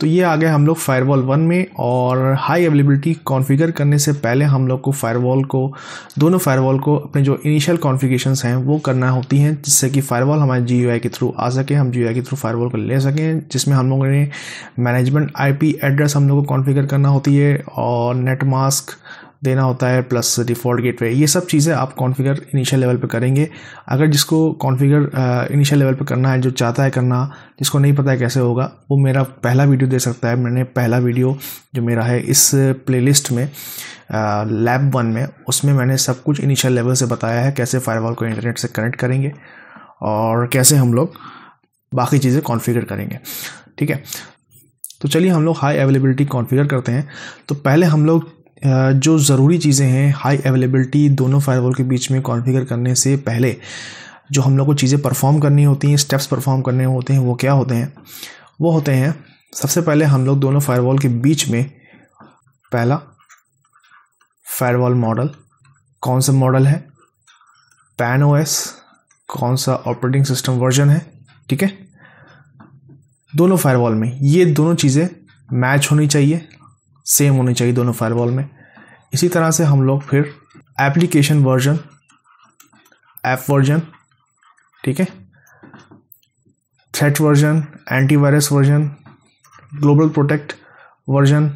तो ये आ गए हम लोग फायरवॉल वन में और हाई अवेलेबिलिटी कॉन्फ़िगर करने से पहले हम लोग को फायरवॉल को दोनों फायरवॉल को अपने जो इनिशियल कॉन्फ़िगरेशंस हैं वो करना होती हैं जिससे कि फायरवॉल हमारे जी के थ्रू आ सके हम जी के थ्रू फायरवॉल को ले सकें जिसमें हम लोगों ने मैनेजमेंट आई एड्रेस हम लोग को कॉन्फ़िगर करना होती है और नेट मास्क देना होता है प्लस डिफ़ॉल्ट गेट ये सब चीज़ें आप कॉन्फ़िगर इनिशियल लेवल पे करेंगे अगर जिसको कॉन्फ़िगर इनिशियल लेवल पे करना है जो चाहता है करना जिसको नहीं पता है कैसे होगा वो मेरा पहला वीडियो दे सकता है मैंने पहला वीडियो जो मेरा है इस प्लेलिस्ट में लैब uh, वन में उसमें मैंने सब कुछ इनिशियल लेवल से बताया है कैसे फायरवॉल को इंटरनेट से कनेक्ट करेंगे और कैसे हम लोग बाकी चीज़ें कॉन्फ़िगर करेंगे ठीक है तो चलिए हम लोग हाई अवेलेबिलिटी कॉन्फ़िगर करते हैं तो पहले हम लोग जो ज़रूरी चीज़ें हैं हाई अवेलेबिलिटी दोनों फायरवॉल के बीच में कॉन्फ़िगर करने से पहले जो हम लोग को चीज़ें परफॉर्म करनी होती हैं स्टेप्स परफॉर्म करने होते हैं वो क्या होते हैं वो होते हैं सबसे पहले हम लोग दोनों फायरवॉल के बीच में पहला फायरवॉल मॉडल कौन सा मॉडल है पैन ओ एस कौन सा ऑपरेटिंग सिस्टम वर्जन है ठीक है दोनों फायरवॉल में ये दोनों चीज़ें मैच होनी चाहिए सेम होनी चाहिए दोनों फायरवॉल में इसी तरह से हम लोग फिर एप्लीकेशन वर्जन ऐप वर्जन ठीक है threat version antivirus version global protect version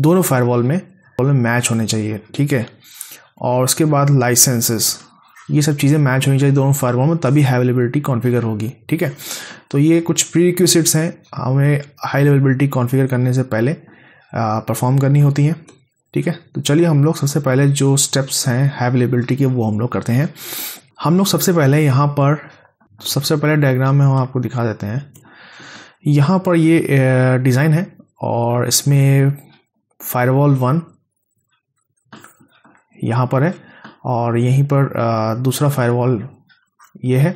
दोनों फायरवॉल में में मैच होने चाहिए ठीक है और उसके बाद लाइसेंसेस ये सब चीज़ें मैच होनी चाहिए दोनों फायरवॉल में तभी हाई अवेलेबिलिटी कॉन्फ़िगर होगी ठीक है तो ये कुछ प्री हैं हमें हाई अवेलेबिलिटी कॉन्फ़िगर करने से पहले परफॉर्म करनी होती हैं ठीक है तो चलिए हम लोग सबसे पहले जो स्टेप्स हैं हैविलेबिलिटी के वो हम लोग करते हैं हम लोग सबसे पहले यहाँ पर सबसे पहले डायग्राम में हम आपको दिखा देते हैं यहाँ पर ये डिज़ाइन है और इसमें फायरवॉल वन यहाँ पर है और यहीं पर दूसरा फायरवॉल ये है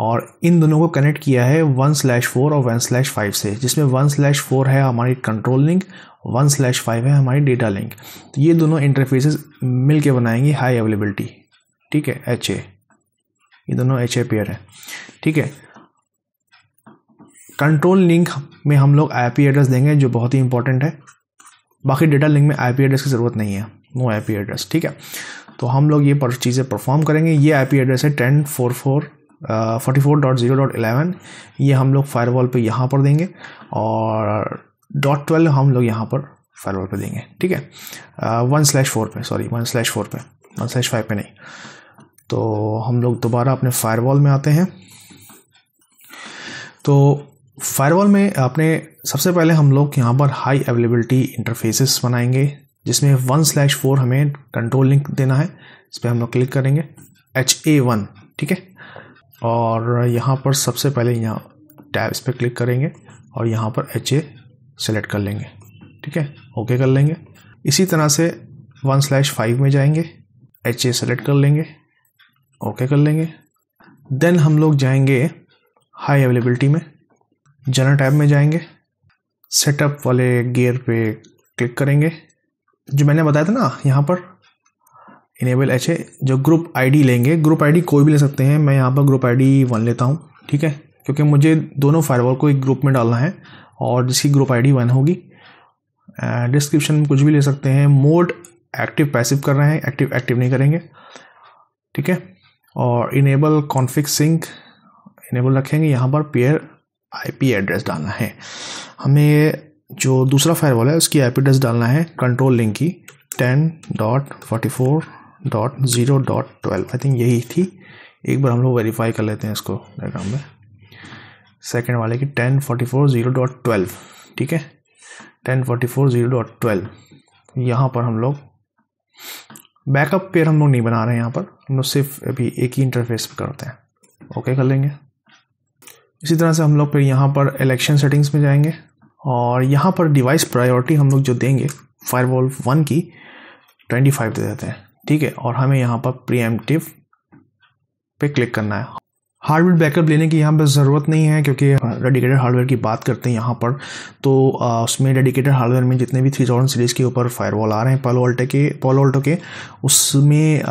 और इन दोनों को कनेक्ट किया है वन स्लैश फोर और वन स्लैश फाइव से जिसमें वन स्लैश फोर है हमारी control link one slash five है हमारी डेटा लिंक तो ये दोनों इंटरफेसेस मिल के बनाएंगे हाई अवेलेबिलिटी ठीक है एच ए ये दोनों एच ए पेयर है ठीक है कंट्रोल लिंक में हम लोग पी एड्रेस देंगे जो बहुत ही इंपॉर्टेंट है बाकी डेटा लिंक में पी एड्रेस की ज़रूरत नहीं है नो पी एड्रेस ठीक है तो हम लोग ये पर चीज़ें परफॉर्म करेंगे ये पी एड्रेस है ten four four forty four dot zero dot eleven ये हम लोग फायरवॉल पे यहाँ पर देंगे और डॉट ट्वेल्व हम लोग यहाँ पर फायरवॉल पे देंगे ठीक है वन स्लैश फोर पे सॉरी वन स्लैश फोर पे वन स्लैश फाइव पे नहीं तो हम लोग दोबारा अपने फायरवॉल में आते हैं तो फायरवॉल में आपने सबसे पहले हम लोग यहाँ पर हाई अवेलेबिलिटी इंटरफेसेस बनाएंगे जिसमें वन स्लैश फोर हमें कंट्रोल लिंक देना है इस पर हम लोग क्लिक करेंगे एच ए वन ठीक है और यहाँ पर सबसे पहले यहाँ टैब इस पर क्लिक करेंगे और यहाँ पर एच ए सेलेक्ट कर लेंगे ठीक है ओके कर लेंगे इसी तरह से वन स्लैश फाइव में जाएंगे एच ए सेलेक्ट कर लेंगे ओके कर लेंगे देन हम लोग जाएंगे हाई अवेलेबिलिटी में जनरल टैब में जाएंगे सेटअप वाले गियर पे क्लिक करेंगे जो मैंने बताया था ना यहाँ पर इनेबल एच ए जो ग्रुप आईडी लेंगे ग्रुप आईडी कोई भी ले सकते हैं मैं यहाँ पर ग्रुप आईडी वन लेता हूँ ठीक है क्योंकि मुझे दोनों फायरवॉल को एक ग्रुप में डालना है और जिसकी ग्रुप डी वन होगी डिस्क्रिप्शन में कुछ भी ले सकते हैं मोड एक्टिव पैसिव कर रहे हैं एक्टिव एक्टिव नहीं करेंगे ठीक है और इनेबल कॉन्फिक सिंक इनेबल रखेंगे यहाँ पर पेयर आईपी एड्रेस डालना है हमें जो दूसरा फायरवॉल है उसकी आईपी एड्रेस डालना है कंट्रोल लिंक की ten dot forty four dot zero dot twelve I think यही थी एक बार हम लोग वेरीफाई कर लेते हैं इसको डायग्राम में सेकेंड वाले की ten forty four zero dot twelve ठीक है ten forty four zero dot twelve यहाँ पर हम लोग बैकअप पेयर हम लोग नहीं बना रहे हैं यहाँ पर हम लोग सिर्फ अभी एक ही इंटरफेस पर करते हैं ओके कर लेंगे इसी तरह से हम लोग फिर यहाँ पर इलेक्शन सेटिंग्स में जाएंगे और यहाँ पर डिवाइस प्रायोरिटी हम लोग जो देंगे फायर वॉल वन की ट्वेंटी फाइव दे देते हैं ठीक है और हमें यहाँ पर प्रीएम्प्टिव पे क्लिक करना है हार्डवेयर बैकअप लेने की यहाँ पर ज़रूरत नहीं है क्योंकि डेडिकेटेड हार्डवेयर की बात करते हैं यहाँ पर तो उसमें डेडिकेटेड हार्डवेयर में जितने भी थ्री थाउजेंड सीरीज़ के ऊपर फायरवॉल आ रहे हैं पोलो ऑल्टो के पोलो ऑल्टो के उसमें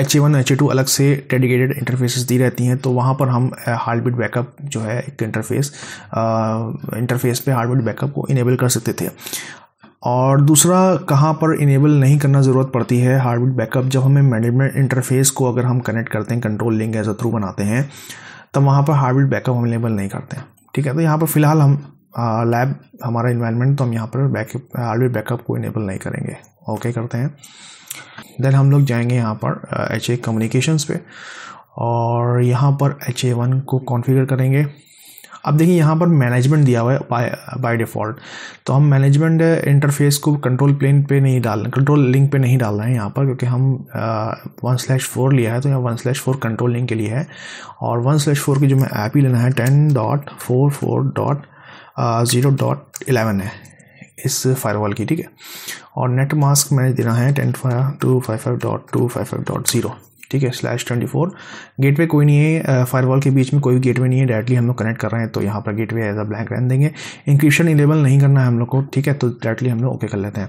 H A one H A two अलग से डेडिकेटेड इंटरफेसेस दी रहती हैं तो वहाँ पर हम हार्टबीट बैकअप जो है एक इंटरफेस इंटरफेस पे हार्टबीट बैकअप को इनेबल कर सकते थे और दूसरा कहाँ पर इनेबल नहीं करना ज़रूरत पड़ती है हार्डवेयर बैकअप जब हमें मैनेजमेंट इंटरफेस को अगर हम कनेक्ट करते हैं control link as a through बनाते हैं तब वहाँ पर हार्डवेयर बैकअप हम इनेबल नहीं करते हैं ठीक है तो यहाँ पर फिलहाल हम लैब हमारा इन्वायरमेंट तो हम यहाँ पर बैकअप हार्डवेयर बैकअप को इनेबल नहीं करेंगे ओके करते हैं देन हम लोग जाएंगे यहाँ पर एच ए कम्युनिकेशन पे और यहाँ पर एच ए वन को कॉन्फ़िगर करेंगे अब देखिए यहाँ पर मैनेजमेंट दिया हुआ है बाय डिफ़ॉल्ट तो हम मैनेजमेंट इंटरफेस को कंट्रोल प्लेन पे नहीं डाल कंट्रोल लिंक पे नहीं डालना है यहाँ पर क्योंकि हम वन स्लैश फोर लिया है तो यहाँ one slash four control link के लिए है और वन स्लैश फोर की जो मैं ऐप ही लेना है ten dot four four dot zero dot eleven है इस फायरवॉल की ठीक है और नेट मास्क मैंने देना है ten five two five five dot two five five dot zero ठीक है स्लैश ट्वेंटी फोर वे कोई नहीं है फायरवॉल के बीच में कोई भी गेटवे नहीं है डायरेक्टली हम लोग कनेक्ट कर रहे हैं तो यहाँ पर गेटवे एज अ ब्लैंक रहने देंगे इंक्रिप्शन इनेबल नहीं करना है हम लोग को ठीक है तो डायरेक्टली हम लोग ओके कर लेते हैं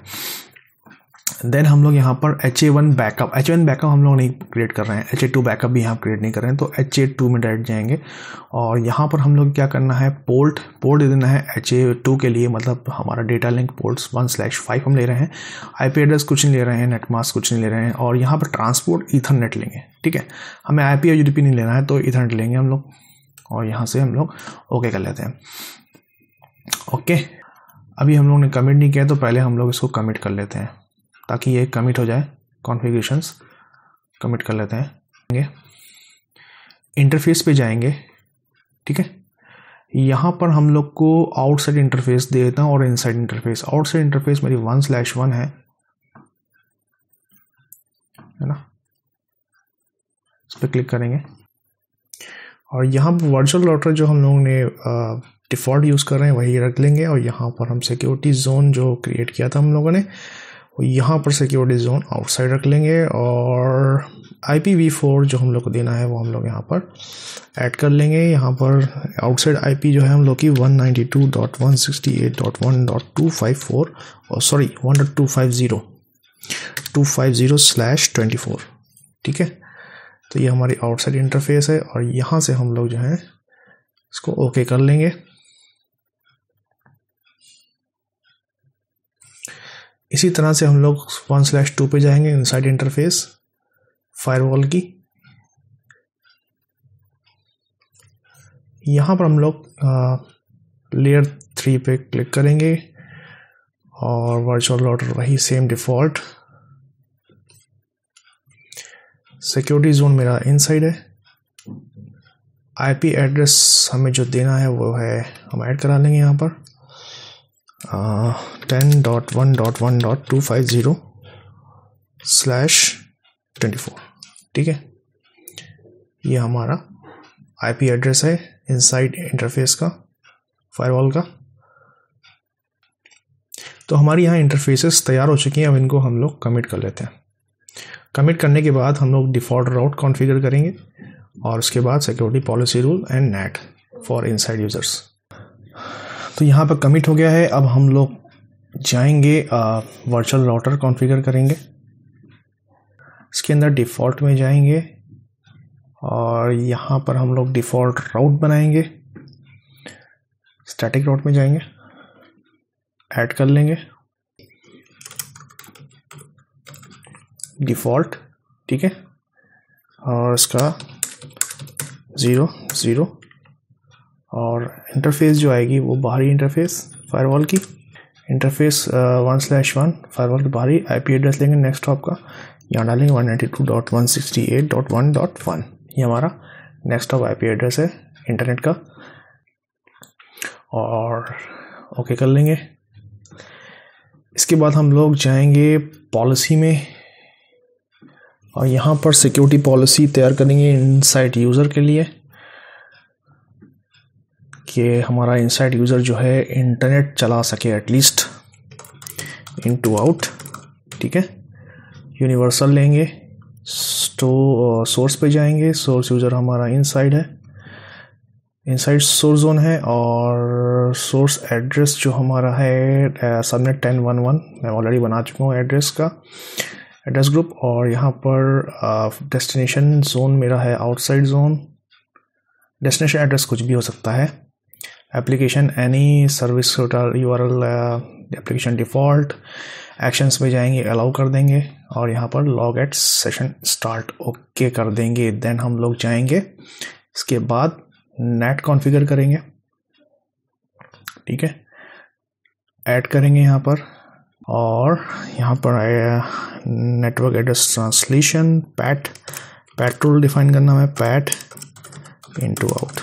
देन हम लोग यहाँ पर H A one backup H one backup हम लोग नहीं क्रिएट कर रहे हैं एच ए टू बैकअप भी यहाँ क्रिएट नहीं कर रहे हैं तो एच ए टू में डायरेक्ट जाएंगे और यहाँ पर हम लोग क्या करना है पोर्ट पोर्ट दे देना है एच ए टू के लिए मतलब हमारा data link port one slash five हम ले रहे हैं आई पी एड्रेस कुछ नहीं ले रहे हैं नेटमास्क कुछ नहीं ले रहे हैं और यहाँ पर ट्रांसपोर्ट नेट लेंगे ठीक है हमें आई पी और यू नहीं लेना है तो नेट लेंगे हम लोग और यहाँ से हम लोग ओके कर लेते हैं ओके अभी हम लोग ने कमिट नहीं किया तो पहले हम लोग इसको कमिट कर लेते हैं ताकि ये कमिट हो जाए कॉन्फ़िगरेशंस कमिट कर लेते हैं इंटरफेस पे जाएंगे ठीक है यहाँ पर हम लोग को आउटसाइड इंटरफेस दे देता हूँ और इनसाइड इंटरफेस आउटसाइड इंटरफेस मेरी वन स्लैश वन है है ना इस पर क्लिक करेंगे और यहाँ पर वर्चुअल राउटर जो हम लोगों ने डिफ़ॉल्ट यूज़ कर रहे हैं वही रख लेंगे और यहाँ पर हम सिक्योरिटी जोन जो क्रिएट किया था हम लोगों ने यहाँ पर सिक्योरिटी जोन आउटसाइड रख लेंगे और आई पी वी फोर जो हम लोग को देना है वो हम लोग यहाँ पर ऐड कर लेंगे यहाँ पर आउटसाइड आई पी जो है हम लोग की one ninety two dot one sixty eight dot one dot two five four और sorry one dot two five zero two five zero slash twenty four ठीक है तो ये हमारी आउटसाइड इंटरफेस है और यहाँ से हम लोग जो है इसको ओके कर लेंगे इसी तरह से हम लोग वन स्लैश टू पर जाएंगे इनसाइड इंटरफेस फायरवॉल की यहाँ पर हम लोग लेयर थ्री पे क्लिक करेंगे और वर्चुअल राउटर वही सेम डिफ़ॉल्ट सिक्योरिटी जोन मेरा इनसाइड है आईपी एड्रेस हमें जो देना है वो है हम ऐड करा लेंगे यहाँ पर ten dot one dot one dot two five zero slash twenty four ठीक है ये हमारा आईपी एड्रेस है इनसाइड इंटरफेस का फायरवॉल का तो हमारे यहाँ इंटरफेसेस तैयार हो चुकी हैं अब इनको हम लोग कमिट कर लेते हैं कमिट करने के बाद हम लोग डिफ़ॉल्ट राउट कॉन्फ़िगर करेंगे और उसके बाद security policy rule and NAT for inside users तो यहाँ पर कमिट हो गया है अब हम लोग जाएंगे वर्चुअल राउटर कॉन्फ़िगर करेंगे इसके अंदर डिफ़ॉल्ट में जाएंगे और यहाँ पर हम लोग डिफ़ॉल्ट राउट बनाएंगे स्टैटिक राउट में जाएंगे ऐड कर लेंगे डिफ़ॉल्ट ठीक है और इसका ज़ीरो ज़ीरो और इंटरफेस जो आएगी वो बाहरी इंटरफेस फायरवॉल की interface one slash one firewall के बाहरी आई पी एड्रेस लेंगे नेक्स्ट का यहाँ डालेंगे one ninety two dot one sixty eight dot one dot one ये हमारा next hop I P address है इंटरनेट का और ओके okay कर लेंगे इसके बाद हम लोग जाएंगे पॉलिसी में और यहाँ पर सिक्योरिटी पॉलिसी तैयार करेंगे इनसाइट यूज़र के लिए कि हमारा इनसाइड यूज़र जो है इंटरनेट चला सके एटलीस्ट इन टू आउट ठीक है यूनिवर्सल लेंगे स्टो सोर्स uh, पे जाएंगे सोर्स यूज़र हमारा इनसाइड है इनसाइड सोर्स जोन है और सोर्स एड्रेस जो हमारा है सबनेट टेन वन वन मैं ऑलरेडी बना चुका हूँ एड्रेस का एड्रेस ग्रुप और यहाँ पर डेस्टिनेशन uh, जोन मेरा है आउटसाइड जोन डेस्टिनेशन एड्रेस कुछ भी हो सकता है application any service U R L application default actions पे जाएंगे अलाउ कर देंगे और यहाँ पर log at session start okay कर देंगे देन हम लोग जाएंगे इसके बाद नेट कॉन्फ़िगर करेंगे ठीक है ऐड करेंगे यहाँ पर और यहाँ पर network address translation PAT PAT rule define करना है पैट इनटू आउट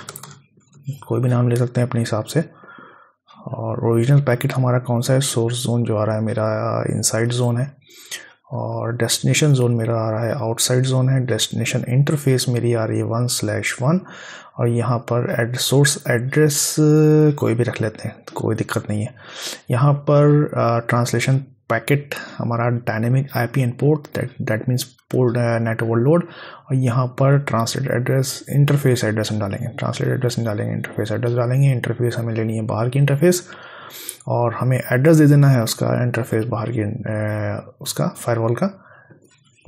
कोई भी नाम ले सकते हैं अपने हिसाब से और ओरिजिनल पैकेट हमारा कौन सा है सोर्स जोन जो आ रहा है मेरा इनसाइड जोन है और डेस्टिनेशन जोन मेरा आ रहा है आउटसाइड जोन है डेस्टिनेशन इंटरफेस मेरी आ रही है वन स्लैश वन और यहाँ पर एड सोर्स एड्रेस कोई भी रख लेते हैं कोई दिक्कत नहीं है यहाँ पर ट्रांसलेशन पैकेट हमारा dynamic I P and port that means port NAT overload और यहाँ पर ट्रांसलेट एड्रेस इंटरफेस एड्रेस हम डालेंगे ट्रांसलेट एड्रेस हम डालेंगे इंटरफेस एड्रेस डालेंगे इंटरफेस हमें लेनी है बाहर की इंटरफेस और हमें एड्रेस दे देना है उसका इंटरफेस बाहर की uh, उसका फायरवॉल का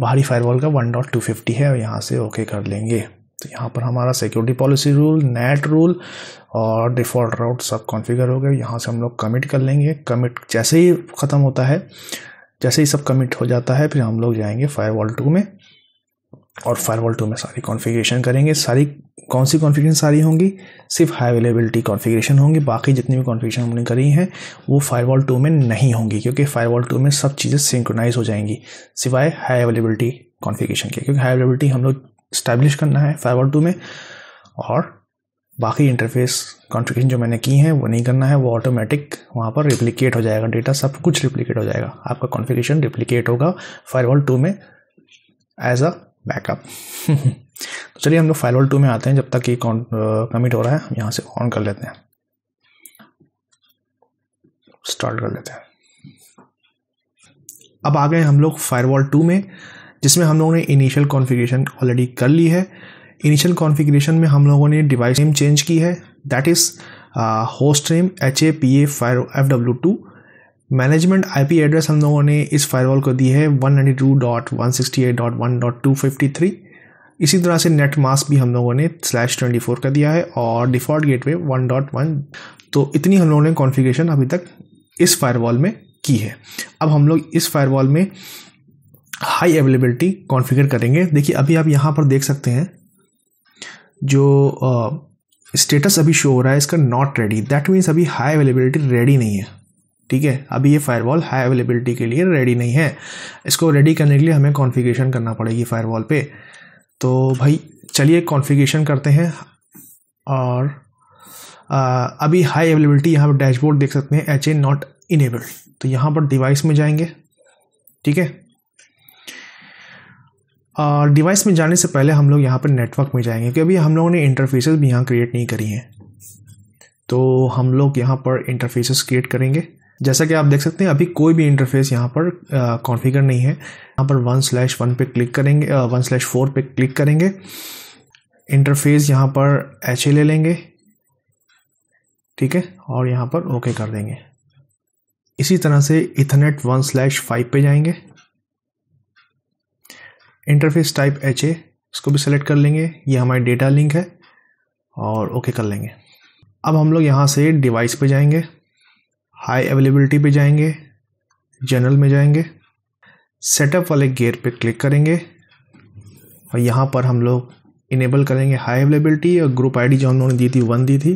बाहरी फायरवॉल का वन डॉट टू फिफ्टी है और यहाँ से ओके कर लेंगे तो यहाँ पर हमारा security policy rule NAT rule और डिफ़ॉल्ट राउट सब कॉन्फ़िगर हो गए यहाँ से हम लोग कमिट कर लेंगे कमिट जैसे ही ख़त्म होता है जैसे ही सब कमिट हो जाता है फिर हम लोग जाएंगे फायरवॉल टू में और फायरवॉल टू में सारी कॉन्फ़िगरेशन करेंगे सारी कौन सी कॉन्फ़िगरेशन सारी होंगी सिर्फ हाई अवेलेबिलिटी कॉन्फ़िगरेशन होंगी बाकी जितनी भी कॉन्फ़िगरेशन हमने करी हैं वो फायरवॉल टू में नहीं होंगी क्योंकि फायरवॉल टू में सब चीज़ें सिंक्रोनाइज हो जाएंगी सिवाय हाई अवेलेबिलिटी कॉन्फ़िगरेशन के क्योंकि हाई अवेलेबिलिटी हम लोग इस्टेब्लिश करना है फाइबर टू में और बाकी इंटरफेस कॉन्फ़िगरेशन जो मैंने की है वो नहीं करना है वो ऑटोमेटिक वहाँ पर रिप्लिकेट हो जाएगा डेटा सब कुछ रिप्लिकेट हो जाएगा आपका कॉन्फ़िगरेशन रिप्लिकेट होगा फायरवॉल टू में एज अ बैकअप तो चलिए हम लोग फायरवॉल टू में आते हैं जब तक ये कमिट हो रहा है यहाँ से ऑन कर लेते हैं स्टार्ट कर लेते हैं अब आ गए हम लोग फायरवॉल टू में जिसमें हम लोगों ने इनिशियल कॉन्फ़िगरेशन ऑलरेडी कर ली है इनिशियल कॉन्फ़िगरेशन में हम लोगों ने डिवाइस नेम चेंज की है that is host name H A P A fire F W two management IP address हम लोगों ने इस फायरवॉल को दी है one one one two two dot dot dot sixty eight fifty three इसी तरह से नेट मास्क भी हम लोगों ने स्लैश ट्वेंटी फोर का दिया है और default gateway one dot one तो इतनी हम लोगों ने कॉन्फ़िगरेशन अभी तक इस फायरवॉल में की है अब हम लोग इस फायरवॉल में हाई अवेलेबिलिटी कॉन्फ़िगर करेंगे देखिए अभी आप यहाँ पर देख सकते हैं जो स्टेटस uh, अभी शो हो रहा है इसका नॉट रेडी दैट मीन्स अभी हाई अवेलेबिलिटी रेडी नहीं है ठीक है अभी ये फायरवॉल हाई अवेलेबिलिटी के लिए रेडी नहीं है इसको रेडी करने के लिए हमें कॉन्फ़िगरेशन करना पड़ेगी फायरवॉल पे तो भाई चलिए कॉन्फ़िगरेशन करते हैं और uh, अभी हाई अवेलेबिलिटी यहाँ पर डैशबोर्ड देख सकते हैं एच ए नॉट इनेबल्ड तो यहाँ पर डिवाइस में जाएंगे ठीक है डिवाइस में जाने से पहले हम लोग यहाँ पर नेटवर्क में जाएंगे क्योंकि अभी हम लोगों ने इंटरफेसेस भी यहाँ क्रिएट नहीं करी हैं तो हम लोग यहाँ पर इंटरफेसेस क्रिएट करेंगे जैसा कि आप देख सकते हैं अभी कोई भी इंटरफेस यहाँ पर कॉन्फ़िगर नहीं है यहाँ पर वन स्लैश वन पे क्लिक करेंगे वन स्लैश फोर पे क्लिक करेंगे इंटरफेस यहाँ पर एच ले लेंगे ठीक है और यहाँ पर ओके कर देंगे इसी तरह से इथरनेट वन स्लैश फाइव पे जाएंगे इंटरफेस टाइप एच ए इसको भी सेलेक्ट कर लेंगे ये हमारी डेटा लिंक है और ओके okay कर लेंगे अब हम लोग यहाँ से डिवाइस पे जाएंगे हाई अवेलेबिलिटी पे जाएंगे जनरल में जाएंगे सेटअप वाले गेयर पे क्लिक करेंगे और यहाँ पर हम लोग इनेबल करेंगे हाई अवेलेबिलिटी और ग्रुप आईडी जो हम लोगों ने दी थी वन दी थी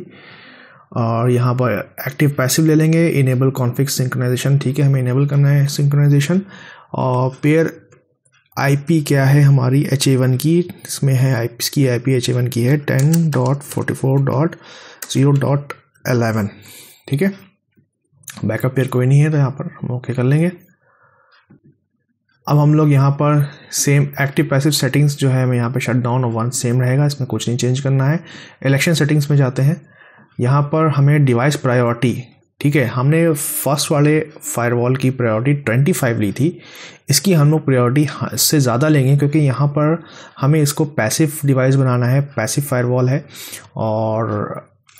और यहाँ पर एक्टिव पैसिव ले लेंगे इनेबल कॉन्फ्लिक्ट सिंक्रोनाइजेशन ठीक है हमें इनेबल करना है सिंक्रोनाइजेशन और पेयर आईपी क्या है हमारी एच ए वन की इसमें है आई इसकी I P H A one की है ten dot forty four dot zero dot eleven ठीक है बैकअप पेयर कोई नहीं है तो यहाँ पर हम ओके कर लेंगे अब हम लोग यहाँ पर सेम एक्टिव पैसिव सेटिंग्स जो है मैं यहाँ पर शट डाउन और वन सेम रहेगा इसमें कुछ नहीं चेंज करना है इलेक्शन सेटिंग्स में जाते हैं यहाँ पर हमें डिवाइस प्रायोरिटी ठीक है हमने फर्स्ट वाले फायरवॉल की प्रायोरिटी 25 ली थी इसकी हम लोग प्रायोरिटी इससे ज़्यादा लेंगे क्योंकि यहाँ पर हमें इसको पैसिव डिवाइस बनाना है पैसिव फायरवॉल है और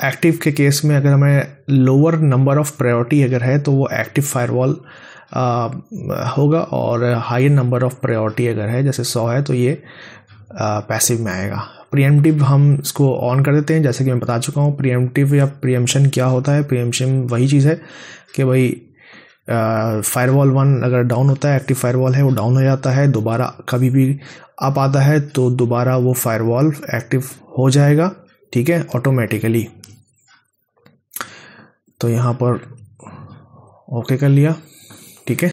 एक्टिव के केस में अगर हमें लोअर नंबर ऑफ प्रायोरिटी अगर है तो वो एक्टिव फायरवॉल होगा और हायर नंबर ऑफ प्रायोरिटी अगर है जैसे सौ है तो ये पैसिव में आएगा प्रियमटिव हम इसको ऑन कर देते हैं जैसे कि मैं बता चुका हूँ प्रियमटिव या प्रियमशन क्या होता है प्रियमशन वही चीज़ है कि भाई फायरवॉल वन अगर डाउन होता है एक्टिव फायरवॉल है वो डाउन हो जाता है दोबारा कभी भी अप आता है तो दोबारा वो फायरवॉल एक्टिव हो जाएगा ठीक है ऑटोमेटिकली तो यहाँ पर ओके कर लिया ठीक है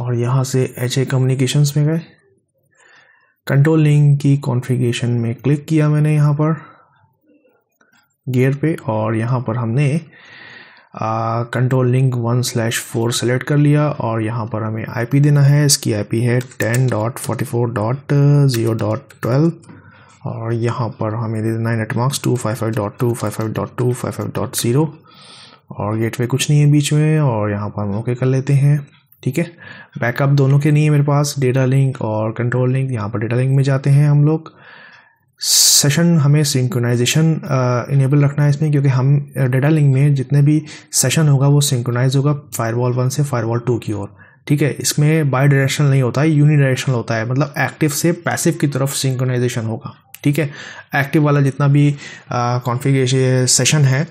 और यहाँ से एच ए कम्युनिकेशंस में गए कंट्रोल लिंक की कॉन्फ़िगरेशन में क्लिक किया मैंने यहाँ पर गियर पे और यहाँ पर हमने control link one slash four select कर लिया और यहाँ पर हमें आईपी देना है इसकी आईपी है ten dot forty four dot zero dot twelve और यहाँ पर हमें दे देना है netmask two five five dot two five five dot two five five dot zero और गेटवे कुछ नहीं है बीच में और यहाँ पर हम ओके कर लेते हैं ठीक है बैकअप दोनों के नहीं है मेरे पास डेटा लिंक और कंट्रोल लिंक यहाँ पर डेटा लिंक में जाते हैं हम लोग सेशन हमें सिंक्रोनाइजेशन इनेबल uh, रखना है इसमें क्योंकि हम डेटा uh, लिंक में जितने भी सेशन होगा वो सिंक्रोनाइज होगा फायरवॉल वन से फायरवॉल टू की ओर ठीक है इसमें बाई डायरेक्शनल नहीं होता है यूनि डायरेक्शनल होता है मतलब एक्टिव से पैसिव की तरफ सिंक्रोनाइजेशन होगा ठीक है एक्टिव वाला जितना भी कॉन्फ़िगरेशन uh, सेशन है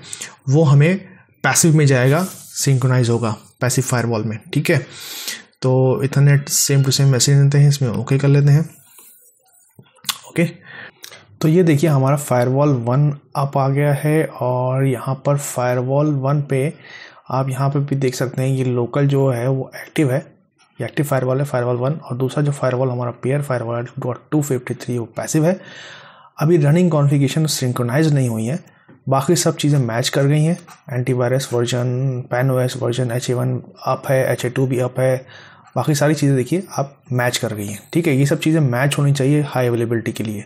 वो हमें पैसिव में जाएगा सिंक्रोनाइज होगा पैसिव फायरवॉल में ठीक है तो ethernet same to same message देते हैं इसमें ओके कर लेते हैं ओके तो ये देखिए हमारा फायरवॉल वन अप आ गया है और यहाँ पर फायरवॉल वन पे आप यहाँ पे भी देख सकते हैं ये लोकल जो है वो एक्टिव है ये एक्टिव फायरवॉल है फायरवॉल वन और दूसरा जो फायरवॉल हमारा pair firewall dot two fifty three वो पैसिव है अभी रनिंग कॉन्फ़िगरेशन सिंक्रोनाइज नहीं हुई है बाकी सब चीज़ें मैच कर गई हैं antivirus version PAN OS version H A one up है एच ए टू भी अप है बाकी सारी चीज़ें देखिए आप मैच कर गई हैं ठीक है ये सब चीज़ें मैच होनी चाहिए हाई अवेलेबिलिटी के लिए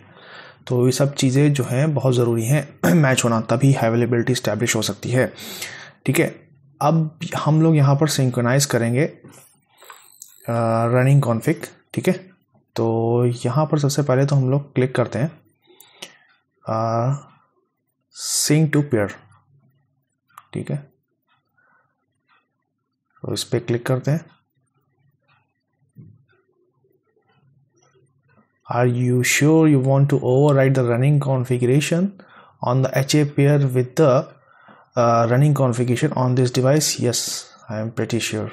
तो ये सब चीज़ें जो हैं बहुत ज़रूरी हैं मैच होना तभी हाई अवेलेबिलिटी इस्टेब्लिश हो सकती है ठीक है अब हम लोग यहाँ पर सिंकोनाइज़ करेंगे रनिंग कॉन्फिक ठीक है तो यहाँ पर सबसे पहले तो हम लोग क्लिक करते हैं Sync to peer, ठीक है तो इस पर Are you sure you want to overwrite the running configuration on the HA peer with the uh, running configuration on this device? Yes, I am pretty sure.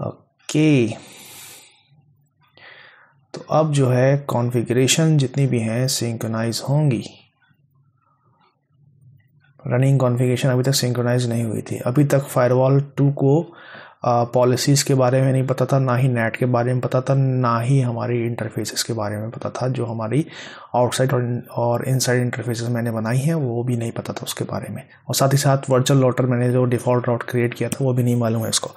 Okay. तो अब जो है configuration जितनी भी हैं सिंक्रोनाइज होंगी रनिंग कॉन्फ़िगरेशन अभी तक सिंक्रोनाइज नहीं हुई थी अभी तक फायरवॉल टू को पॉलिसीज़ के बारे में नहीं पता था ना ही नेट के बारे में पता था ना ही हमारी इंटरफेसेस के बारे में पता था जो हमारी आउटसाइड और और इनसाइड इंटरफेसेस मैंने बनाई हैं वो भी नहीं पता था उसके बारे में और साथ ही साथ वर्चुअल राउटर मैंने जो डिफ़ॉल्ट राउट क्रिएट किया था वो भी नहीं मालूम है इसको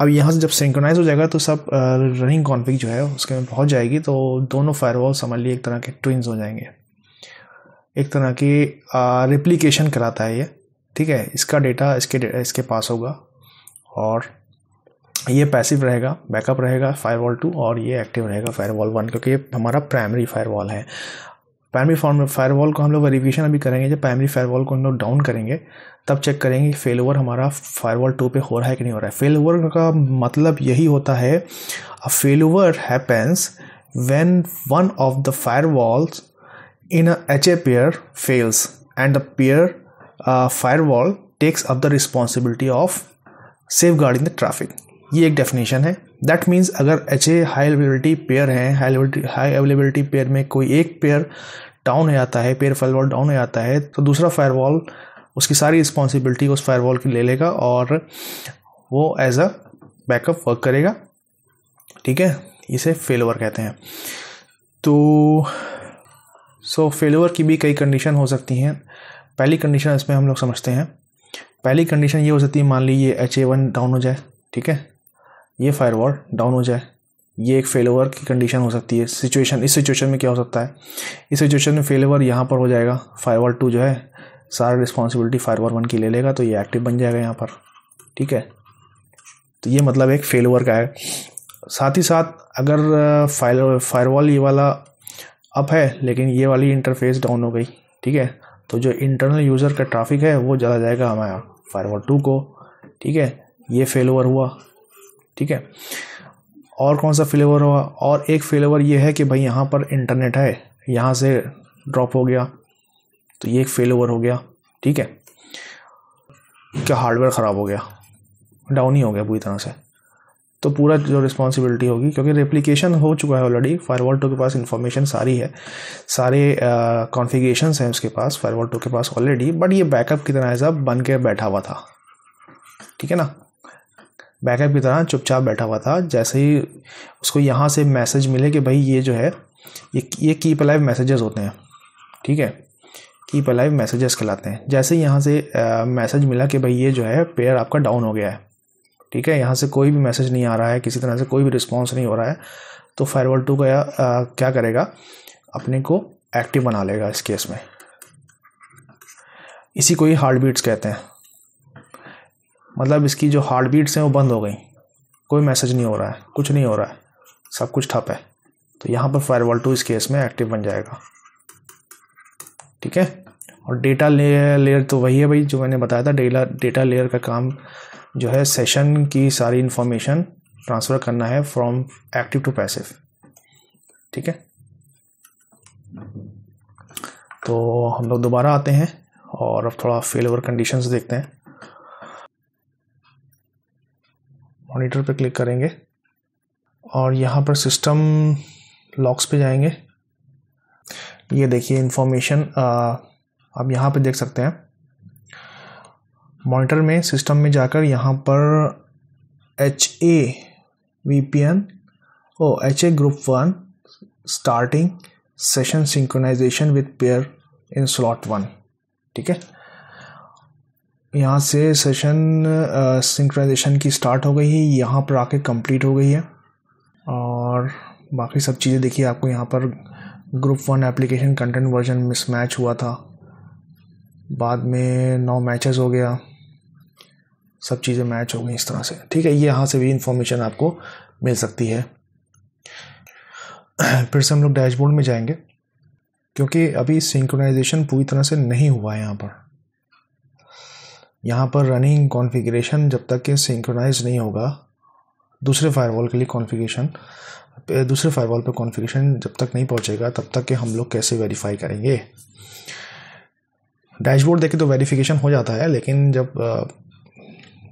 अब यहाँ से जब सिंक्रोनाइज हो जाएगा तो सब रनिंग कॉन्फ़िग जो है उसके में पहुँच जाएगी तो दोनों फायरवॉल समझ लिए एक तरह के ट्विंस हो जाएंगे एक तरह की रिप्लीकेशन कराता है ये ठीक है इसका डेटा इसके डेटा इसके पास होगा और ये पैसिव रहेगा बैकअप रहेगा फायरवॉल टू और ये एक्टिव रहेगा फायरवॉल वन क्योंकि ये हमारा प्राइमरी फायरवॉल है प्राइमरी फॉर्म फायरवॉल को हम लोग वेरिफिकेशन अभी करेंगे जब प्राइमरी फायरवॉल को हम लोग डाउन करेंगे तब चेक करेंगे फेल ओवर हमारा फायरवॉल टू पे हो रहा है कि नहीं हो रहा है फेल ओवर का मतलब यही होता है uh fail over happens when one of the in in a HA pair fails and the peer uh, takes up the responsibility of safeguarding the traffic ये एक डेफिनेशन है दैट मीन्स अगर H A high availability pair हैं high availability pair में कोई एक pair down हो जाता है पेयर फायरवॉल डाउन हो जाता है तो दूसरा फायरवॉल उसकी सारी रिस्पॉन्सिबिलिटी उस फायरवॉल की ले लेगा और वो एज अ बैकअप वर्क करेगा ठीक है इसे फेलोवर कहते हैं तो सो फेलोवर की भी कई कंडीशन हो सकती हैं पहली कंडीशन इसमें हम लोग समझते हैं पहली कंडीशन ये हो सकती है मान लीजिए एच ए वन डाउन हो जाए ठीक है ये फायरवॉल डाउन हो जाए ये एक फेलोवर की कंडीशन हो सकती है सिचुएशन इस सिचुएशन में क्या हो सकता है इस सिचुएशन में फेलोवर यहाँ पर हो जाएगा फायरवॉल टू जो है सारा रिस्पॉन्सिबिलिटी फायर वन की ले लेगा तो ये एक्टिव बन जाएगा यहाँ पर ठीक है तो ये मतलब एक फेल ओवर का है साथ ही साथ अगर फायर फायरवॉल ये वाला अप है लेकिन ये वाली इंटरफेस डाउन हो गई ठीक है तो जो इंटरनल यूज़र का ट्रैफिक है वो चला जाएगा फायर फायरवॉल टू को ठीक है ये फेल ओवर हुआ ठीक है और कौन सा फेल ओवर हुआ और एक फेल ओवर ये है कि भाई यहाँ पर इंटरनेट है यहाँ से ड्रॉप हो गया तो ये एक फेल ओवर हो गया ठीक है क्या हार्डवेयर ख़राब हो गया डाउन ही हो गया पूरी तरह से तो पूरा जो रिस्पॉन्सिबिलिटी होगी क्योंकि रेप्लीकेशन हो चुका है ऑलरेडी फायरवॉल टू के पास इन्फॉर्मेशन सारी है सारे कॉन्फिगेशन हैं उसके पास फायरवॉल टू के पास ऑलरेडी बट ये बैकअप की तरह ऐसा बन के बैठा हुआ था ठीक है ना बैकअप की तरह चुपचाप बैठा हुआ था जैसे ही उसको यहाँ से मैसेज मिले कि भाई ये जो है ये ये कीप अलाइव मैसेजेस होते हैं ठीक है कीप अलाइव मैसेजेस कहलाते हैं जैसे यहाँ से मैसेज मिला कि भाई ये जो है पेयर आपका डाउन हो गया है ठीक है यहाँ से कोई भी मैसेज नहीं आ रहा है किसी तरह से कोई भी रिस्पॉन्स नहीं हो रहा है तो फायरवॉल टू का क्या करेगा अपने को एक्टिव बना लेगा इस केस में इसी को ही हार्ट बीट्स कहते हैं मतलब इसकी जो हार्ट बीट्स हैं वो बंद हो गई कोई मैसेज नहीं हो रहा है कुछ नहीं हो रहा है सब कुछ ठप है तो यहाँ पर फायरवॉल टू इस केस में एक्टिव बन जाएगा ठीक है और डेटा लेयर तो वही है भाई जो मैंने बताया था डेटा डेटा लेयर का काम जो है सेशन की सारी इन्फॉर्मेशन ट्रांसफ़र करना है फ्रॉम एक्टिव टू पैसिव ठीक है तो हम लोग दोबारा आते हैं और अब थोड़ा फेल ओवर कंडीशंस देखते हैं मॉनिटर पर क्लिक करेंगे और यहाँ पर सिस्टम लॉक्स पे जाएंगे ये देखिए इन्फॉर्मेशन आप यहाँ पे देख सकते हैं मॉनिटर में सिस्टम में जाकर यहाँ पर H A V P N O H A group one starting session synchronization with pair in slot one ठीक है यहाँ से सेशन सिंक्रोनाइजेशन की स्टार्ट हो गई है यहाँ पर आके कंप्लीट हो गई है और बाकी सब चीज़ें देखिए आपको यहाँ पर group one application content version mismatch हुआ था बाद में नौ मैचेस हो गया सब चीज़ें मैच हो गई इस तरह से ठीक है ये यहाँ से भी इंफॉर्मेशन आपको मिल सकती है फिर से हम लोग डैशबोर्ड में जाएंगे क्योंकि अभी सिंक्रोनाइजेशन पूरी तरह से नहीं हुआ है यहाँ पर यहाँ पर रनिंग कॉन्फ़िगरेशन जब तक कि सिंक्रोनाइज नहीं होगा दूसरे फायरवॉल के लिए कॉन्फ़िगरेशन दूसरे फायरवॉल पर कॉन्फ़िगरेशन जब तक नहीं पहुंचेगा तब तक के हम लोग कैसे वेरीफाई करेंगे डैशबोर्ड देखे तो वेरीफिकेशन हो जाता है लेकिन जब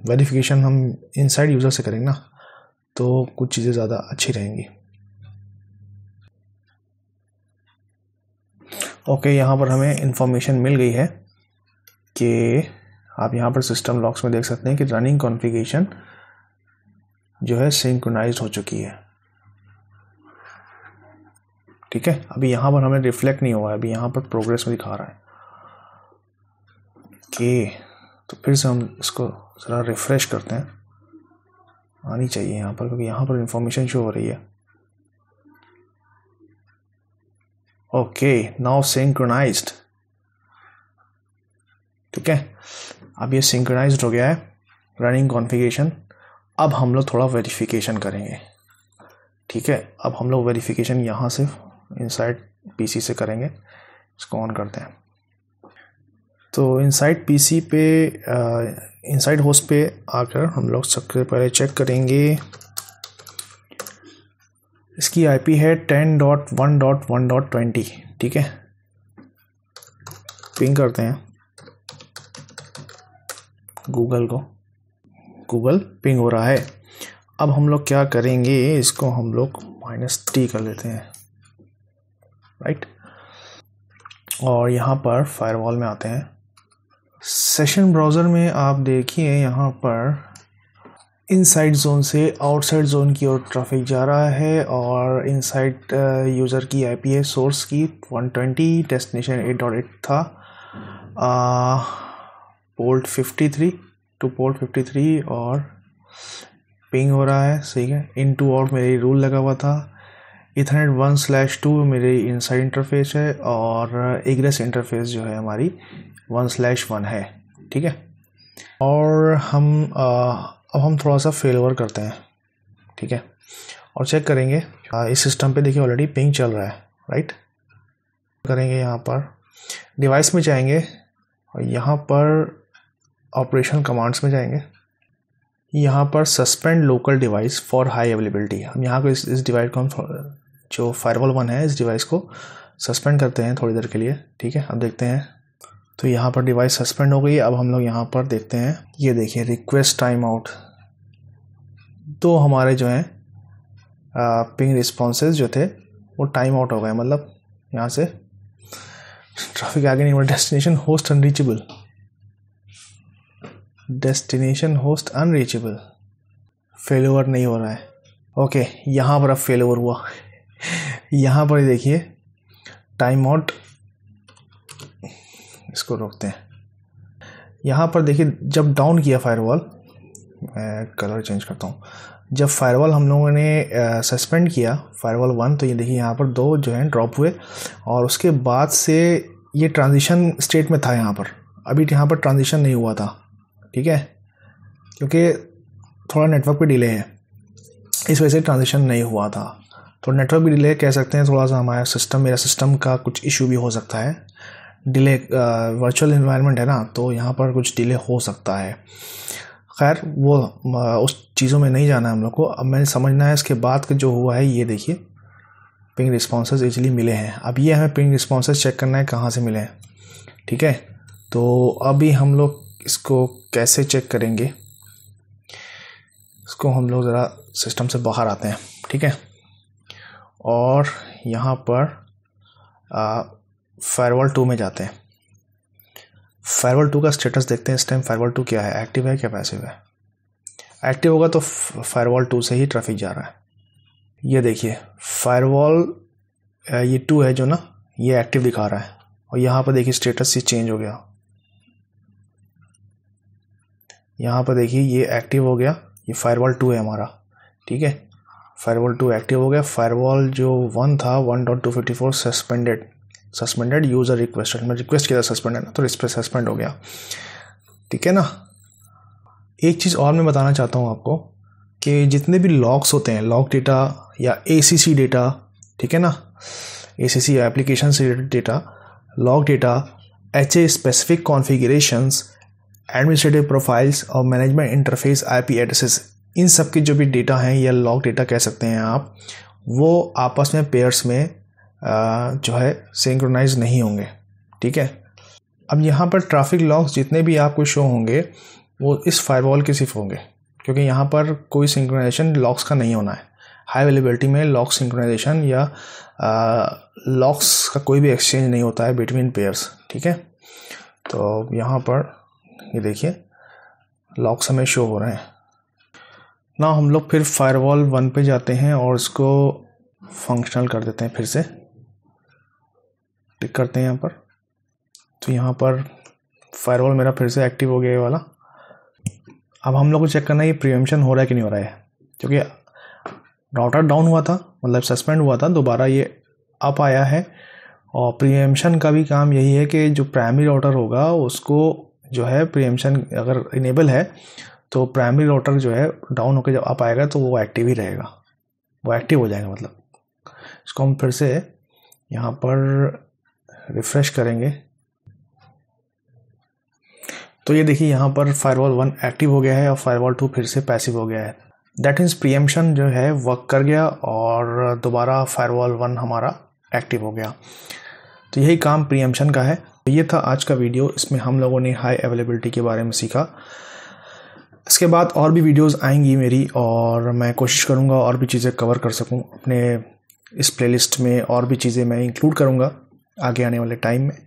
वेरीफिकेशन हम इनसाइड यूज़र से करेंगे ना तो कुछ चीज़ें ज़्यादा अच्छी रहेंगी ओके यहाँ पर हमें इन्फॉर्मेशन मिल गई है कि आप यहाँ पर सिस्टम लॉक्स में देख सकते हैं कि रनिंग कॉन्फ़िगरेशन जो है सिंक्रोनाइज हो चुकी है ठीक है अभी यहाँ पर हमें रिफ्लेक्ट नहीं हुआ है अभी यहाँ पर प्रोग्रेस में दिखा रहा है के तो फिर से हम इसको ज़रा रिफ़्रेश करते हैं आनी चाहिए यहाँ पर क्योंकि यहां पर इंफॉर्मेशन शो हो रही है ओके नाउ सिंक्रोनाइज्ड ठीक है अब ये सिंक्रोनाइज्ड हो गया है रनिंग कॉन्फ़िगरेशन अब हम लोग थोड़ा वेरिफिकेशन करेंगे ठीक है अब हम लोग वेरिफिकेशन यहाँ से इनसाइड पीसी से करेंगे इसको ऑन करते हैं तो इनसाइड पीसी पे इनसाइड होस्ट पे आकर हम लोग सबसे पहले चेक करेंगे इसकी आईपी है ten dot one dot one dot twenty ठीक है पिंग करते हैं गूगल को गूगल पिंग हो रहा है अब हम लोग क्या करेंगे इसको हम लोग माइनस टी कर लेते हैं राइट और यहाँ पर फायरवॉल में आते हैं सेशन ब्राउज़र में आप देखिए यहाँ पर इनसाइड जोन से आउटसाइड जोन की ओर ट्रैफिक जा रहा है और इनसाइड यूज़र uh, की आईपी है सोर्स की 120 डेस्टिनेशन 8.8 था आ, पोर्ट 53 टू पोर्ट 53 और पिंग हो रहा है सही है इन टू आउट मेरी रूल लगा हुआ था इथरनेट वन स्लैश टू मेरी इनसाइड इंटरफेस है और एग्रेस इंटरफेस जो है हमारी वन स्लैश वन है ठीक है और हम अब हम थोड़ा सा फेल ओवर करते हैं ठीक है और चेक करेंगे इस सिस्टम पे देखिए ऑलरेडी पिंग चल रहा है राइट करेंगे यहाँ पर डिवाइस में जाएंगे और यहाँ पर ऑपरेशन कमांड्स में जाएंगे यहाँ पर suspend local device for high availability हम यहाँ को इस इस डिवाइस को हम जो फायरवॉल वन है इस डिवाइस को सस्पेंड करते हैं थोड़ी देर के लिए ठीक है अब देखते हैं तो यहाँ पर डिवाइस सस्पेंड हो गई अब हम लोग यहाँ पर देखते हैं ये देखिए रिक्वेस्ट टाइम आउट तो हमारे जो हैं पिंग रिस्पॉन्सेज जो थे वो टाइम आउट हो गए मतलब यहाँ से ट्रैफिक आगे नहीं बढ़ा destination host unreachable destination host unreachable fail over नहीं हो रहा है ओके यहाँ पर अब फेल ओवर हुआ यहाँ पर देखिए टाइम आउट इसको रोकते हैं यहाँ पर देखिए जब डाउन किया फायरवॉल मैं कलर चेंज करता हूँ जब फायरवॉल हम लोगों ने सस्पेंड किया फायरवॉल वन तो ये देखिए यहाँ पर दो जो है ड्रॉप हुए और उसके बाद से ये ट्रांजिशन स्टेट में था यहाँ पर अभी यहाँ पर ट्रांजिशन नहीं हुआ था ठीक है क्योंकि थोड़ा नेटवर्क पे डिले है इस वजह से ट्रांजिशन नहीं हुआ था तो नेटवर्क भी डिले कह सकते हैं थोड़ा सा हमारा सिस्टम मेरा सिस्टम का कुछ इशू भी हो सकता है डिले वर्चुअल इन्वायरमेंट है ना तो यहाँ पर कुछ डिले हो सकता है खैर वो उस चीज़ों में नहीं जाना है हम लोग को अब मैंने समझना है इसके बाद के जो हुआ है ये देखिए पिंग रिस्पॉन्सेज इजली मिले हैं अब ये हमें पिंग रिस्पॉन्सेज चेक करना है कहाँ से मिले हैं ठीक है तो अभी हम लोग इसको कैसे चेक करेंगे इसको हम लोग ज़रा सिस्टम से बाहर आते हैं ठीक है और यहाँ पर फायरवॉल टू में जाते हैं फायरवॉल टू का स्टेटस देखते हैं इस टाइम फायरवॉल टू क्या है एक्टिव है क्या पैसिव है एक्टिव होगा तो फायरवॉल टू से ही ट्रैफिक जा रहा है ये देखिए फायरवॉल ये टू है जो ना ये एक्टिव दिखा रहा है और यहाँ पर देखिए स्टेटस ही चेंज हो गया यहाँ पर देखिए ये एक्टिव हो गया ये फायरवॉल टू है हमारा ठीक है फायरवॉल टू एक्टिव हो गया फायरवॉल जो वन था one dot two fifty four suspended suspended user request मैं रिक्वेस्ट किया था सस्पेंडेड ना तो इस पर सस्पेंड हो गया ठीक है ना एक चीज़ और मैं बताना चाहता हूँ आपको कि जितने भी लॉक्स होते हैं लॉक डेटा या ए सी सी डेटा ठीक है ना ए सी सी एप्लीकेशन से related data lock data H A specific configurations administrative profiles और management interface I P addresses इन सब के जो भी डेटा हैं या लॉग डेटा कह सकते हैं आप वो आपस में पेयर्स में जो है सिंक्रोनाइज नहीं होंगे ठीक है अब यहाँ पर ट्रैफिक लॉग्स जितने भी आपको शो होंगे वो इस फायरवॉल के सिर्फ होंगे क्योंकि यहाँ पर कोई सिंक्रोनाइजेशन लॉक्स का नहीं होना है हाई अवेलेबिलिटी में लॉक सिंक्रोनाइजेशन या लॉक्स का कोई भी एक्सचेंज नहीं होता है बिटवीन पेयर्स ठीक है तो यहाँ पर ये यह देखिए लॉक्स हमें शो हो रहे हैं ना हम लोग फिर फायरवॉल वन पे जाते हैं और इसको फंक्शनल कर देते हैं फिर से टिक करते हैं यहाँ पर तो यहाँ पर फायरवॉल मेरा फिर से एक्टिव हो गया ये वाला अब हम लोग को चेक करना है ये प्रिवेंशन हो रहा है कि नहीं हो रहा है क्योंकि राउटर डाउन हुआ था मतलब सस्पेंड हुआ था दोबारा ये अप आया है और प्रिवेंशन का भी काम यही है कि जो प्राइमरी राउटर होगा उसको जो है प्रिवेंशन अगर इनेबल है तो प्राइमरी रोटर जो है डाउन होकर जब आप आएगा तो वो एक्टिव ही रहेगा वो एक्टिव हो जाएगा मतलब इसको हम फिर से यहाँ पर रिफ्रेश करेंगे तो ये देखिए यहाँ पर फायरवॉल वन एक्टिव हो गया है और फायरवॉल टू फिर से पैसिव हो गया है दैट मीन्स प्रियम्पन जो है वर्क कर गया और दोबारा फायरवॉल वन हमारा एक्टिव हो गया तो यही काम प्रियम्पन का है तो ये था आज का वीडियो इसमें हम लोगों ने हाई अवेलेबिलिटी के बारे में सीखा इसके बाद और भी वीडियोस आएंगी मेरी और मैं कोशिश करूँगा और भी चीज़ें कवर कर सकूँ अपने इस प्लेलिस्ट में और भी चीज़ें मैं इंक्लूड करूँगा आगे आने वाले टाइम में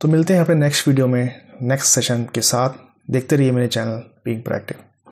तो मिलते हैं अपने नेक्स्ट वीडियो में नेक्स्ट सेशन के साथ देखते रहिए मेरे चैनल बीइंग प्रैक्टिव